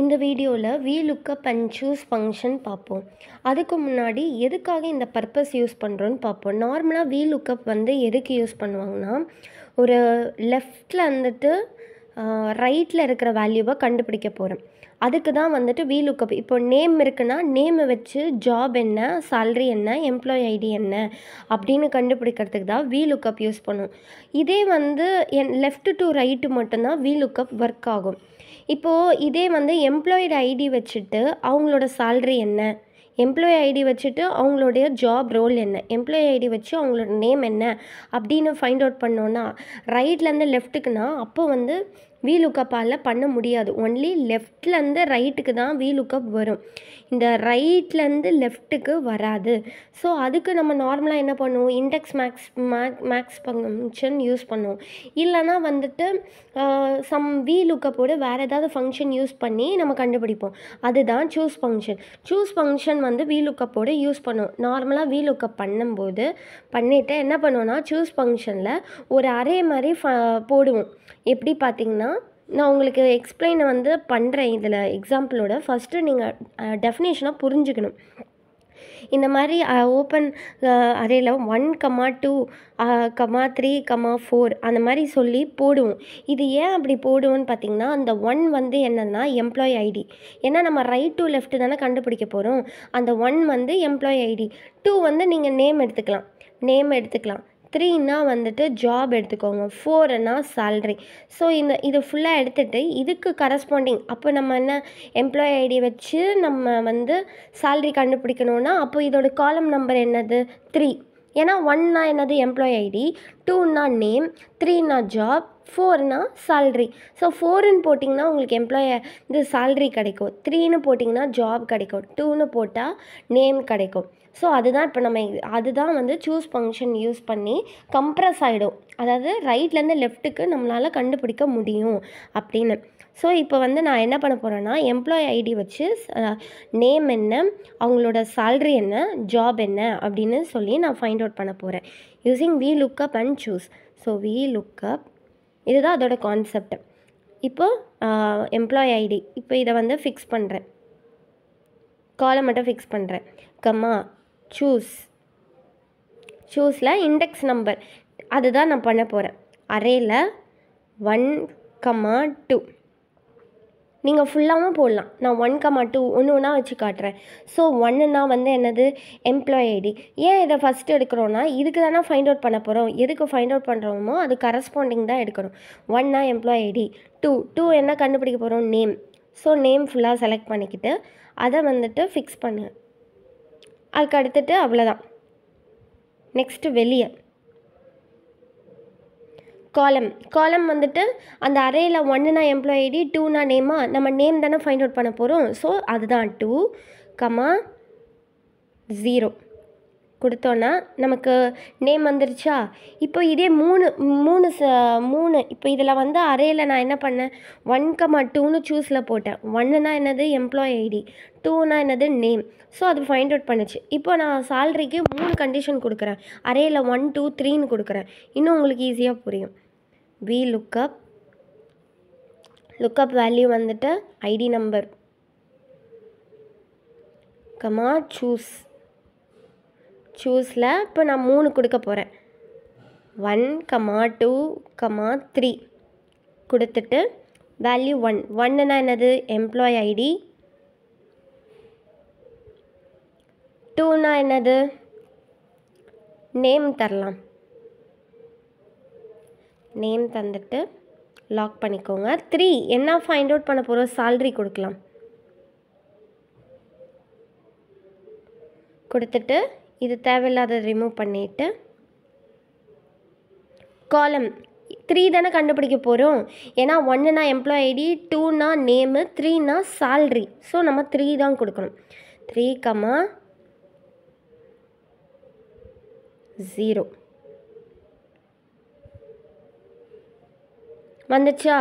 இந்த வீடியோவில் V lookup and choose function பார்ப்போம் அதுக்கு முன்னாடி எதுக்காக இந்த பர்பஸ் யூஸ் பண்ணுறோன்னு பார்ப்போம் நார்மலாக வி லுக்கப் வந்து எதுக்கு யூஸ் பண்ணுவாங்கன்னா ஒரு லெஃப்டில் வந்துட்டு ரைட்டில் இருக்கிற வேல்யூவை கண்டுபிடிக்க போகிறோம் அதுக்கு தான் வந்துட்டு வி லுக்கப் இப்போ நேம் இருக்குன்னா நேமை வச்சு ஜாப் என்ன சேல்ரி என்ன எம்ப்ளாய் ஐடி என்ன அப்படின்னு கண்டுபிடிக்கிறதுக்கு தான் வி லுக்கப் யூஸ் பண்ணும் இதே வந்து என் லெஃப்ட் டு ரைட்டு மட்டும்தான் வி லுக்கப் ஒர்க் ஆகும் இப்போது இதே வந்து எம்ப்ளாய்டு ஐடி வச்சுட்டு அவங்களோட சேல்ரி என்ன எம்ப்ளாய் ஐடி வச்சுட்டு அவங்களுடைய ஜாப் ரோல் என்ன எம்ப்ளாயி ஐடி வச்சு அவங்களோட நேம் என்ன அப்படின்னு ஃபைண்ட் அவுட் பண்ணோன்னா ரைட்லேருந்து லெஃப்ட்டுக்குன்னா அப்போ வந்து வி லுக்கப்பால் பண்ண முடியாது ஒன்லி லெஃப்ட்லேருந்து ரைட்டுக்கு தான் வி லுக்கப் வரும் இந்த ரைட்லேருந்து லெஃப்ட்டுக்கு வராது ஸோ அதுக்கு நம்ம நார்மலாக என்ன பண்ணுவோம் index match match match function use பண்ணுவோம் இல்லைனா வந்துட்டு சம் வி லுக்கப்போடு வேறு ஏதாவது ஃபங்க்ஷன் யூஸ் பண்ணி நம்ம கண்டுபிடிப்போம் அதுதான் சூஸ் ஃபங்க்ஷன் சூஸ் ஃபங்க்ஷன் வந்து வி லுக்கப்போடு யூஸ் பண்ணுவோம் நார்மலாக வி லுக்கப் பண்ணும்போது பண்ணிவிட்டு என்ன பண்ணுவோம்னா சூஸ் ஃபங்க்ஷனில் ஒரு அரே மாதிரி ஃப போடுவோம் எப்படி பார்த்தீங்கன்னா நான் உங்களுக்கு எக்ஸ்பிளைனை வந்து பண்ணுறேன் இதில் எக்ஸாம்பிளோட ஃபஸ்ட்டு நீங்கள் டெஃபினேஷனாக புரிஞ்சுக்கணும் இந்த மாதிரி ஓப்பன் அறையில் one comma two comma three comma four அந்த மாதிரி சொல்லி போடுவோம் இது ஏன் அப்படி போடுவோம்னு பார்த்தீங்கன்னா அந்த ஒன் வந்து என்னென்னா எம்ப்ளாய் ஐடி ஏன்னா நம்ம ரைட் டு லெஃப்ட் தானே கண்டுபிடிக்க போகிறோம் அந்த ஒன் வந்து எம்ப்ளாயி ஐடி டூ வந்து நீங்கள் நேம் எடுத்துக்கலாம் நேம் எடுத்துக்கலாம் த்ரீனா வந்துட்டு ஜாப் எடுத்துக்கோங்க ஃபோர்னா சேல்ரி ஸோ இந்த இதை ஃபுல்லாக எடுத்துகிட்டு இதுக்கு கரஸ்பாண்டிங் அப்போ நம்ம என்ன எம்ப்ளாயி ஐடி வச்சு நம்ம வந்து சேல்ரி கண்டுபிடிக்கணுன்னா அப்போ இதோட காலம் நம்பர் என்னது த்ரீ ஏன்னா ஒன்னா என்னது எம்ப்ளாயி ஐடி டூன்னா நேம் த்ரீனா ஜாப் ஃபோர்னா சேல்ரி ஸோ ஃபோருன்னு போட்டிங்கன்னா உங்களுக்கு எம்ப்ளாய் இது சேல்ரி கிடைக்கும் த்ரீன்னு போட்டிங்கன்னா ஜாப் கிடைக்கும் டூன்னு போட்டால் நேம் கிடைக்கும் ஸோ அதுதான் இப்போ நம்ம அதுதான் வந்து சூஸ் ஃபங்க்ஷன் யூஸ் பண்ணி கம்ப்ரஸ் ஆகிடும் அதாவது ரைட்லேருந்து லெஃப்ட்டுக்கு நம்மளால் கண்டுபிடிக்க முடியும் அப்படின்னு ஸோ இப்போ வந்து நான் என்ன பண்ண போகிறேன்னா எம்ப்ளாயி ஐடி வச்சு நேம் என்ன அவங்களோட சேல்ரி என்ன ஜாப் என்ன அப்படின்னு சொல்லி நான் ஃபைண்ட் அவுட் பண்ண போகிறேன் using V lookup and choose so V lookup இதுதான் அதோட கான்செப்ட் இப்போது எம்ப்ளாய் ஐடி இப்போ இதை வந்து ஃபிக்ஸ் பண்ணுறேன் காலை மட்டும் ஃபிக்ஸ் பண்ணுறேன் கம்மா சூஸ் சூஸில் இண்டெக்ஸ் நம்பர் அதுதான் நான் பண்ண போகிறேன் அரேல ஒன் கம்மா டூ நீங்கள் ஃபுல்லாகவும் போடலாம் நான் ஒன் கமா டூ ஒன்று ஒன்றா வச்சு காட்டுறேன் ஸோ ஒன்றுனா வந்து என்னது எம்ப்ளாயி ஐடி ஏன் இதை ஃபஸ்ட்டு எடுக்கிறோன்னா இதுக்கு தானே ஃபைண்ட் அவுட் பண்ண போகிறோம் எதுக்கு ஃபைண்ட் அவுட் பண்ணுறோமோ அது கரஸ்பாண்டிங் தான் எடுக்கணும் ஒன்னா எம்ப்ளாயி ஐடி டூ டூ என்ன கண்டுபிடிக்க போகிறோம் நேம் ஸோ நேம் ஃபுல்லாக செலக்ட் பண்ணிக்கிட்டு அதை வந்துட்டு ஃபிக்ஸ் பண்ணு அதுக்கு அடுத்துட்டு அவ்வளோதான் நெக்ஸ்ட்டு வெளியே காலம் காலம் வந்துட்டு அந்த அறையில் ஒன்றுனா எம்ப்ளாய் ஐடி டூனா நேமா நம்ம நேம் தானே ஃபைண்ட் அவுட் பண்ண போகிறோம் ஸோ அதுதான் டூ கமா ஜீரோ கொடுத்தோன்னா நமக்கு நேம் வந்துருச்சா இப்போ இதே மூணு மூணு ச மூணு இப்போ இதில் வந்து அறையில் நான் என்ன பண்ணேன் ஒன் கமா டூன்னு சூஸில் போட்டேன் ஒன்னுனா என்னது எம்ப்ளாய் ஐடி டூனா என்னது நேம் ஸோ அது ஃபைண்ட் அவுட் பண்ணுச்சு இப்போ நான் சேல்ரிக்கு மூணு கண்டிஷன் கொடுக்குறேன் அறையில் ஒன் டூ த்ரீன்னு கொடுக்குறேன் இன்னும் உங்களுக்கு ஈஸியாக புரியும் வி லுக்கப் லுக்கப் வேல்யூ வந்துட்டு ஐடி நம்பர் கமா சூஸ் சூஸில் இப்போ நான் மூணு கொடுக்க போகிறேன் one comma two comma three கொடுத்துட்டு வேல்யூ ஒன் ஒன்னுனா என்னது எம்ப்ளாய் ஐடி டூனா என்னது நேம் தரலாம் நேம் தந்துட்டு லாக் பண்ணிக்கோங்க த்ரீ என்ன ஃபைண்ட் அவுட் பண்ண போகிறோம் சேல்ரி கொடுக்கலாம் கொடுத்துட்டு இது தேவையில்லாத ரிமூவ் பண்ணிவிட்டு காலம் த்ரீ தானே கண்டுபிடிக்க போகிறோம் ஏன்னா ஒன்றுனா எம்ப்ளாய் ஐடி டூனா நேமு த்ரீனா சேல்ரி ஸோ நம்ம த்ரீ தான் கொடுக்கணும் த்ரீ கமா ஜீரோ வந்துச்சா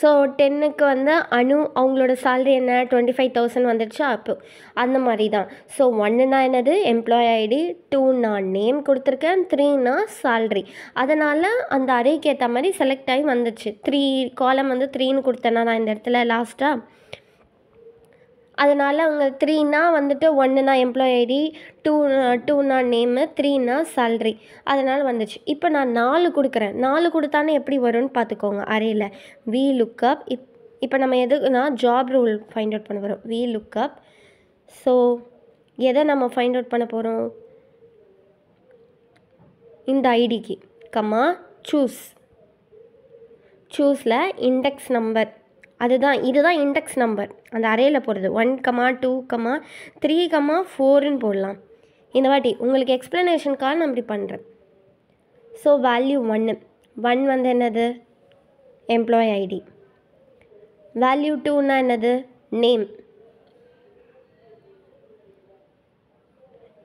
ஸோ டென்னுக்கு வந்து அணு அவங்களோட சேல்ரி என்ன டுவெண்ட்டி ஃபைவ் தௌசண்ட் வந்துடுச்சா அப்போ அந்த மாதிரி தான் ஸோ ஒன்றுனா என்னது எம்ப்ளாய் ஐடி டூ நான் நேம் கொடுத்துருக்கேன் த்ரீனா சேல்ரி அதனால் அந்த அறைக்கு ஏற்ற மாதிரி செலக்ட் ஆகி வந்துச்சு த்ரீ காலம் வந்து த்ரீன்னு கொடுத்தேன்னா நான் இந்த இடத்துல லாஸ்ட்டாக அதனால் அவங்க த்ரீனா வந்துட்டு ஒன்றுனா எம்ப்ளாய் ஐடி டூ டூனா நேமு த்ரீனா சேல்ரி அதனால் வந்துச்சு இப்போ நான் நாலு கொடுக்குறேன் நாலு கொடுத்தானே எப்படி வரும்னு பார்த்துக்கோங்க அறையில் வி லுக்கப் இப் இப்போ நம்ம எதுனா ஜாப் ரூல் ஃபைண்ட் அவுட் பண்ண போகிறோம் வி லுக்கப் ஸோ எதை நம்ம ஃபைண்ட் அவுட் பண்ண போகிறோம் இந்த ஐடிக்கு கம்மா சூஸ் சூஸில் இண்டெக்ஸ் நம்பர் அதுதான் இதுதான் இண்டெக்ஸ் நம்பர் அந்த அறையில் போடுறது one comma two comma three comma ஃபோருன்னு போடலாம் இந்த வாட்டி உங்களுக்கு எக்ஸ்ப்ளனேஷனுக்காக நான் இப்படி பண்ணுறேன் ஸோ வேல்யூ ஒன்று ஒன் வந்து என்னது எம்ப்ளாய் ஐடி வேல்யூ டூன்னா என்னது நேம்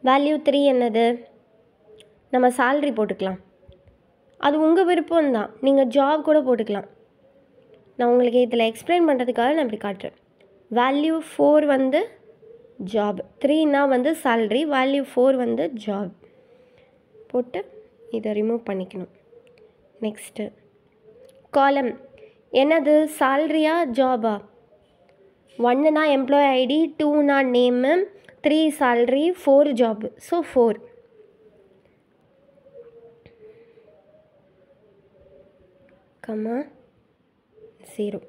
வேல்யூ த்ரீ என்னது நம்ம சேல்ரி போட்டுக்கலாம் அது உங்கள் விருப்பம்தான் நீங்கள் ஜாப் கூட போட்டுக்கலாம் நான் உங்களுக்கு இதில் எக்ஸ்பிளைன் பண்ணுறதுக்காக நான் இப்படி காட்டுறேன் வேல்யூ ஃபோர் வந்து ஜாப் த்ரீனா வந்து சேல்ரி வேல்யூ ஃபோர் வந்து ஜாப் போட்டு இதை ரிமூவ் பண்ணிக்கணும் நெக்ஸ்ட்டு காலம் என்னது சேல்ரியா ஜாபா ஒன்றுனா எம்ப்ளாய் ஐடி டூனா name three salary four job so four comma சேரும்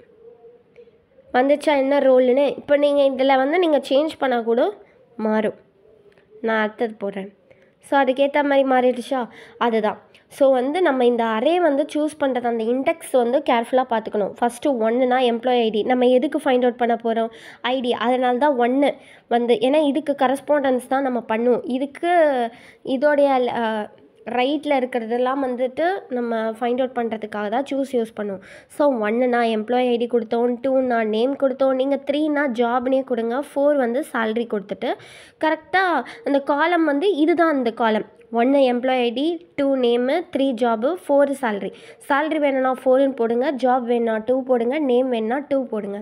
வந்துச்சா என்ன ரோல்னு இப்போ நீங்கள் இதில் வந்து நீங்கள் சேஞ்ச் பண்ணால் கூட மாறும் நான் அடுத்தது போடுறேன் ஸோ அதுக்கேற்ற மாதிரி மாறிடுச்சா அதுதான் ஸோ வந்து நம்ம இந்த அரே வந்து சூஸ் பண்ணுறது அந்த இண்டெக்ஸ் வந்து கேர்ஃபுல்லாக பார்த்துக்கணும் ஃபஸ்ட்டு ஒன்றுனா எம்ப்ளாய் ஐடி நம்ம எதுக்கு ஃபைண்ட் அவுட் பண்ண போகிறோம் ஐடி அதனால தான் ஒன்று வந்து ஏன்னா இதுக்கு கரஸ்பாண்டன்ஸ் தான் நம்ம பண்ணுவோம் இதுக்கு இதோடைய ரைட்டில் இருக்கிறதெல்லாம் வந்துட்டு நம்ம ஃபைண்ட் அவுட் பண்ணுறதுக்காக தான் சூஸ் யூஸ் பண்ணுவோம் ஸோ ஒன்று நான் எம்ப்ளாயி ஐடி கொடுத்தோம் டூ நான் நேம் கொடுத்தோம் நீங்கள் த்ரீனா ஜாப்னே கொடுங்க ஃபோர் வந்து சேல்ரி கொடுத்துட்டு கரெக்டாக அந்த காலம் வந்து இதுதான் அந்த காலம் ஒன்று employee ID two name three job four salary salary வேணும்னா ஃபோருன்னு போடுங்க ஜாப் வேணுன்னா டூ போடுங்க நேம் வேணும்னா டூ போடுங்க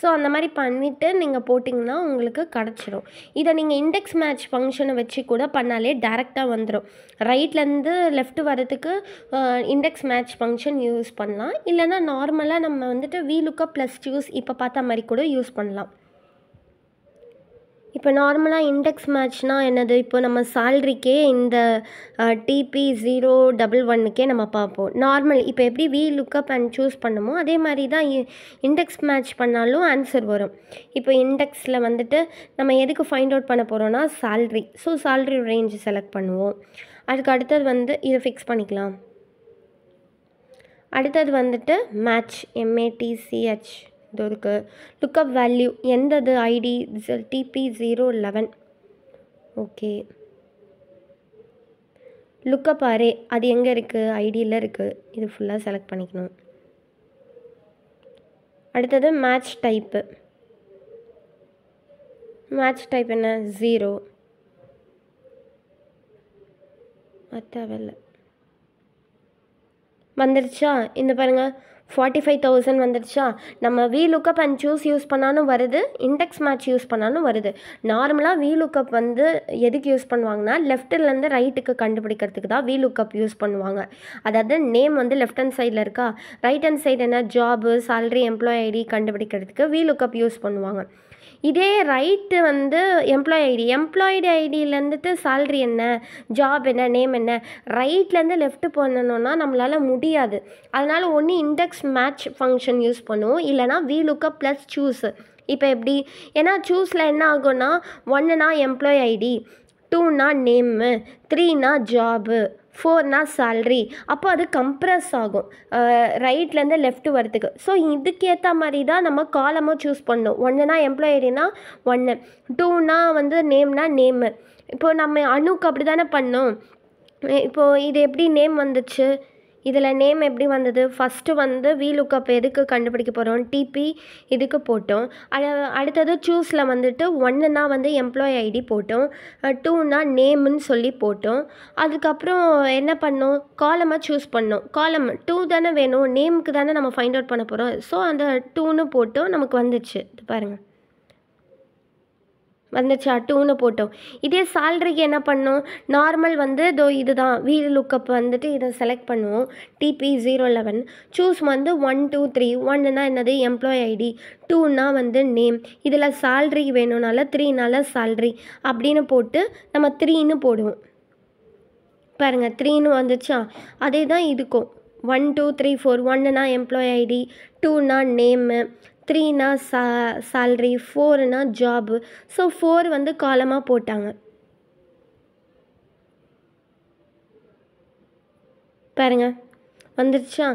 ஸோ அந்த மாதிரி பண்ணிவிட்டு நீங்கள் போட்டிங்கன்னா உங்களுக்கு கிடச்சிரும் இதை நீங்கள் இண்டெக்ஸ் மேட்ச் ஃபங்க்ஷனை வச்சு கூட பண்ணாலே டேரெக்டாக வந்துடும் ரைட்லேருந்து லெஃப்ட் வரதுக்கு இண்டெக்ஸ் மேட்ச் ஃபங்க்ஷன் யூஸ் பண்ணலாம் இல்லைனா நார்மலாக நம்ம வந்துட்டு வி ப்ளஸ் ஜூஸ் இப்போ பார்த்த மாதிரி கூட யூஸ் பண்ணலாம் இப்போ நார்மலாக இண்டெக்ஸ் மேட்ச்னால் என்னது இப்போ நம்ம சேல்ரிக்கே இந்த டிபி ஜீரோ டபுள் ஒன்னுக்கே நம்ம பார்ப்போம் நார்மல் இப்போ எப்படி வி லுக்கப் அண்ட் சூஸ் பண்ணுமோ அதே மாதிரி தான் இண்டெக்ஸ் மேட்ச் பண்ணாலும் ஆன்சர் வரும் இப்போ இண்டெக்ஸில் வந்துட்டு நம்ம எதுக்கு ஃபைண்ட் அவுட் பண்ண போகிறோன்னா salary so salary range select பண்ணுவோம் அதுக்கு அடுத்தது வந்து இதை ஃபிக்ஸ் பண்ணிக்கலாம் அடுத்தது வந்துட்டு மேட்ச் எம்ஏடிசிஹெச் இது இருக்குது லுக்கப் வேல்யூ எந்த இது ID DB zero eleven okay lookup array அது எங்கே இருக்குது ஐடியில் இருக்குது இது ஃபுல்லாக செலக்ட் பண்ணிக்கணும் அடுத்தது மேட்ச் டைப்பு மேட்ச் டைப் என்ன ஜீரோ தேவையில்லை வந்துருச்சா இந்த பாருங்கள் ஃபார்ட்டி ஃபைவ் தௌசண்ட் வந்துடுச்சா நம்ம V lookup and choose use பண்ணாலும் வருது இண்டெக்ஸ் மேட்ச் யூஸ் பண்ணாலும் வருது நார்மலாக வி லுக்கப் வந்து எதுக்கு யூஸ் பண்ணுவாங்கன்னா லெஃப்ட்லேருந்து ரைட்டுக்கு கண்டுபிடிக்கிறதுக்கு தான் வி லுக்கப் யூஸ் பண்ணுவாங்க அதாவது நேம் வந்து லெஃப்ட் ஹேண்ட் சைடில் இருக்கா ரைட் ஹேண்ட் சைடு என்ன ஜாபு சேலரி எம்ப்ளாய் ஐடி கண்டுபிடிக்கிறதுக்கு வி லுக்கப் யூஸ் பண்ணுவாங்க இதே ரைட்டு வந்து எம்ப்ளாயி ஐடி எம்ப்ளாய்டு ஐடியிலேருந்துட்டு சேல்ரி என்ன ஜாப் என்ன நேம் என்ன ரைட்லேருந்து லெஃப்ட் பண்ணணும்னா நம்மளால் முடியாது அதனால் ஒன்று இண்டெக்ஸ் மேட்ச் ஃபங்க்ஷன் யூஸ் பண்ணுவோம் இல்லைனா வி லுக்கப் ப்ளஸ் சூஸு இப்போ எப்படி ஏன்னா சூஸில் என்ன ஆகும்னா ஒன்றுனா எம்ப்ளாயி ஐடி டூனா நேம்மு த்ரீனா ஜாபு ஃபோர்னா சேல்ரி அப்போ அது கம்ப்ரஸ் ஆகும் ரைட்லேருந்து லெஃப்ட் வரத்துக்கு ஸோ இதுக்கேற்ற மாதிரி தான் நம்ம காலமாக சூஸ் பண்ணணும் ஒன்றுனா எம்ப்ளாயினா ஒன்று டூனா வந்து நேம்னா நேமு இப்போது நம்ம அணுக்கு அப்படி தானே பண்ணோம் இப்போது இது எப்படி நேம் வந்துச்சு இதில் நேம் எப்படி வந்தது ஃபஸ்ட்டு வந்து வி லுக்கப் எதுக்கு கண்டுபிடிக்க போகிறோம் டிபி இதுக்கு போட்டோம் அதை அடுத்தது சூஸில் வந்துட்டு ஒன்றுனா வந்து எம்ப்ளாயி ஐடி போட்டோம் டூனா நேம்னு சொல்லி போட்டோம் அதுக்கப்புறம் என்ன பண்ணோம் காலமாக சூஸ் பண்ணோம் காலம் டூ தானே வேணும் நேமுக்கு தானே நம்ம ஃபைண்ட் அவுட் பண்ண போகிறோம் ஸோ அந்த டூன்னு போட்டோம் நமக்கு வந்துச்சு இது பாருங்கள் வந்துச்சு டூன்னு போட்டோம் இதே சேல்ரிக்கு என்ன பண்ணோம் நார்மல் வந்து இதோ இதுதான் வீடு லுக்கப் வந்துட்டு இதை செலக்ட் பண்ணுவோம் டிபி ஜீரோ லெவன் சூஸ் வந்து ஒன் டூ த்ரீ ஒன்னுனா என்னது எம்ப்ளாய் ஐடி டூன்னா வந்து நேம் இதில் சேல்ரி வேணும்னால த்ரீனால சேல்ரி அப்படின்னு போட்டு நம்ம த்ரீன்னு போடுவோம் பாருங்கள் த்ரீன்னு வந்துச்சா அதே தான் இதுக்கும் ஒன் டூ த்ரீ ஃபோர் ஒன்னுனா எம்ப்ளாய் ஐடி டூனா நேமு த்ரீனா சா சேல்ரி ஃபோர்னால் ஜாபு ஸோ ஃபோர் வந்து காலமாக போட்டாங்க பாருங்கள் வந்துருச்சா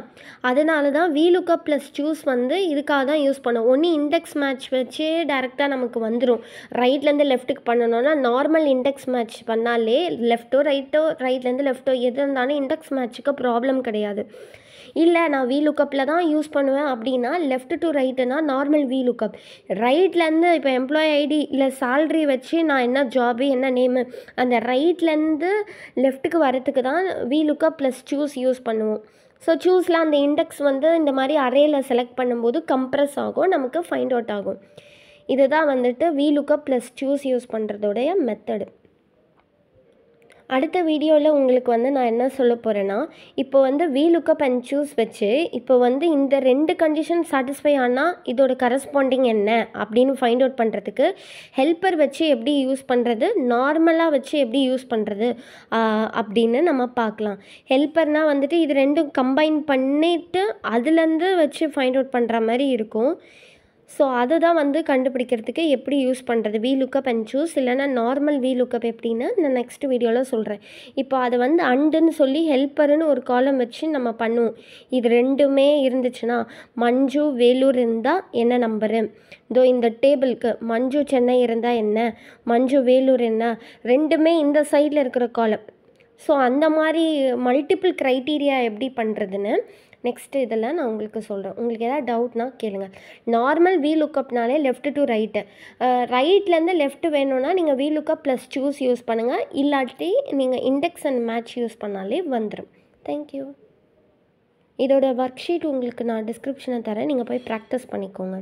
அதனால தான் வீலுக்கப் ப்ளஸ் ஜூஸ் வந்து இதுக்காக தான் யூஸ் பண்ணோம் ஒன்று இண்டெக்ஸ் மேட்ச் வச்சே டேரெக்டாக நமக்கு வந்துடும் ரைட்லேருந்து லெஃப்ட்டுக்கு பண்ணணும்னா நார்மல் இண்டெக்ஸ் மேட்ச் பண்ணாலே லெஃப்ட்டோ ரைட்டோ ரைட்லேருந்து லெஃப்ட்டோ எது இருந்தாலும் இண்டெக்ஸ் மேட்ச்சுக்கு ப்ராப்ளம் கிடையாது இல்லை நான் வீ லுக்கப்பில் தான் யூஸ் பண்ணுவேன் அப்படின்னா லெஃப்ட் டு ரைட்டுனா நார்மல் வீ லுக்கப் ரைட்லேருந்து இப்போ எம்ப்ளாயி ஐடி இல்லை சேல்ரி வச்சு நான் என்ன ஜாபு என்ன நேமு அந்த ரைட்லேருந்து லெஃப்ட்டுக்கு வரத்துக்கு தான் V lookup plus choose use பண்ணுவோம் ஸோ சூஸில் அந்த இண்டெக்ஸ் வந்து இந்த மாதிரி அரேயில் செலக்ட் பண்ணும்போது கம்ப்ரெஸ் ஆகும் நமக்கு ஃபைண்ட் அவுட் ஆகும் இதுதான் வந்துட்டு V lookup plus choose use பண்ணுறதுடைய மெத்தடு அடுத்த வீடியோவில் உங்களுக்கு வந்து நான் என்ன சொல்ல போகிறேன்னா இப்போ வந்து வி லுக்கப் அண்ட் சூஸ் வச்சு இப்போ வந்து இந்த ரெண்டு கண்டிஷன் சாட்டிஸ்ஃபை ஆனால் இதோட கரஸ்பாண்டிங் என்ன அப்படின்னு ஃபைண்ட் அவுட் பண்ணுறதுக்கு ஹெல்ப்பர் வச்சு எப்படி யூஸ் பண்ணுறது நார்மலாக வச்சு எப்படி யூஸ் பண்ணுறது அப்படின்னு நம்ம பார்க்கலாம் ஹெல்ப்பர்னால் வந்துட்டு இது ரெண்டும் கம்பைன் பண்ணிவிட்டு அதுலேருந்து வச்சு ஃபைண்ட் அவுட் பண்ணுற மாதிரி இருக்கும் ஸோ அதை தான் வந்து கண்டுபிடிக்கிறதுக்கு எப்படி யூஸ் பண்ணுறது வி லுக்கப் அண்ட் சூஸ் இல்லைனா நார்மல் வி லுக்கப் எப்படின்னா நான் நெக்ஸ்ட் வீடியோவில் சொல்கிறேன் இப்போ அதை வந்து அண்டுன்னு சொல்லி ஹெல்ப்பருன்னு ஒரு காலம் வச்சு நம்ம பண்ணுவோம் இது ரெண்டுமே இருந்துச்சுன்னா மஞ்சு வேலூர் இருந்தால் என்ன நம்பரு இதோ இந்த டேபிளுக்கு மஞ்சு சென்னை இருந்தால் என்ன மஞ்சு வேலூர் என்ன ரெண்டுமே இந்த சைடில் இருக்கிற காலம் ஸோ அந்த மாதிரி மல்டிப்புள் க்ரைட்டீரியா எப்படி பண்ணுறதுன்னு நெக்ஸ்ட்டு இதெல்லாம் நான் உங்களுக்கு சொல்கிறேன் உங்களுக்கு எதாவது டவுட்னா கேளுங்கள் நார்மல் வி லுக்கப்னாலே லெஃப்ட் டு ரைட்டு ரைட்லேருந்து லெஃப்ட் வேணும்னா நீங்கள் V lookup plus choose use பண்ணுங்கள் இல்லாட்டி நீங்கள் இண்டெக்ஸ் அண்ட் மேட்ச் யூஸ் பண்ணாலே வந்துடும் தேங்க்யூ இதோட ஒர்க் ஷீட் உங்களுக்கு நான் டிஸ்கிரிப்ஷனை தரேன் நீங்கள் போய் ப்ராக்டிஸ் பண்ணிக்கோங்க